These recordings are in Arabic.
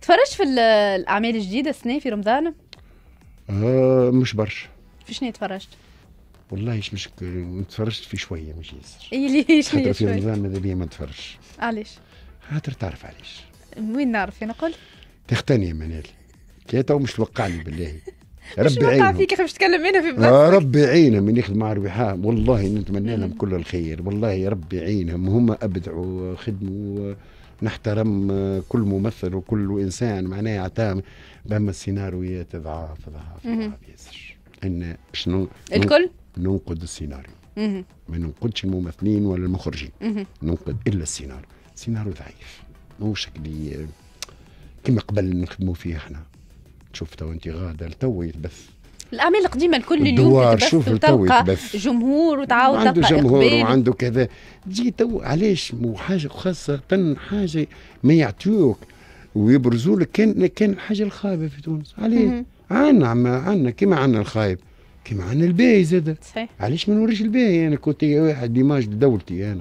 تفرجت في الاعمال الجديده السنه في رمضان؟ آه مش برشا في شنو تفرجت؟ والله مش تفرجت في شويه مش ياسر اي ليش خاطر في رمضان ماذا بيا ما تفرجش علاش؟ خاطر تعرف علاش وين نعرف انا قول؟ تختني يا منال كي تو مش توقعني بالله ربي عينه فيك باش تكلم انا في آه، بلاصتك ربي عينهم من يخدم مع ربحاء والله نتمنى لهم كل الخير والله ربي عينهم هما ابدعوا خدموا نحترم كل ممثل وكل انسان معناه عطاه بما السيناريوهات ضعاف ضعاف ضعاف ياسر ان شنو الكل ننقد السيناريو ما ننقدش الممثلين ولا المخرجين ننقد الا السيناريو سيناريو ضعيف ماهوش اللي كما قبل نخدموا فيه احنا شوف تو انت غاده تو يتبث الاعمال القديمه الكل اليوم تبث وتلقى جمهور وتعاود تلقى عنده جمهور إقبال. وعنده كذا تجي تو علاش وحاجه خاصه حاجه ما يعطيوك ويبرزوا لك كان كان الحاجه الخايبه في تونس عليه عنا عنا كيما عنا الخايب كيما عنا الباهي زاد علاش ما نوريش الباهي انا يعني كنت واحد ديماج لدولتي انا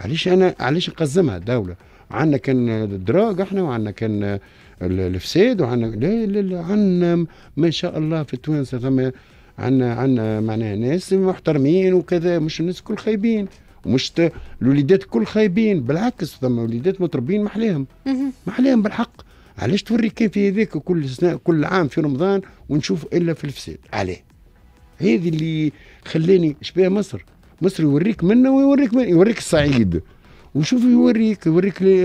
علاش انا علاش نقزمها الدوله عندنا كان الدراج احنا وعندنا كان الفساد وعندنا لا لا لا عندنا ما شاء الله في التوانسه ثم عندنا عندنا معناها ناس محترمين وكذا مش الناس كل خايبين ومش الوليدات كل خايبين بالعكس ثم وليدات متربين محلاهم محلاهم بالحق علاش توري كان في هذاك كل سنة كل عام في رمضان ونشوف الا في الفساد عليه هذه اللي خلاني شبيه مصر مصر يوريك منه ويوريك منه يوريك الصعيد وشوف يوريك يوريك لي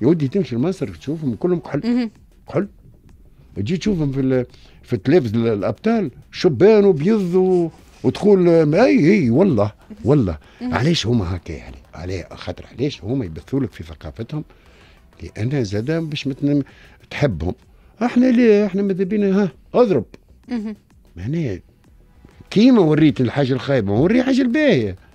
يا ودي تمشي لمصر تشوفهم كلهم كحل كحل تجي تشوفهم في في التلفز الابطال شبان وبيض وتقول اي اي والله والله علاش هما هكا يعني على خاطر علاش هما يبثوا لك في ثقافتهم لان زاد باش تحبهم احنا ليه احنا ماذا بينا ها اضرب معناها كيما وريت الحاجه الخايبه وري حاجه الباهيه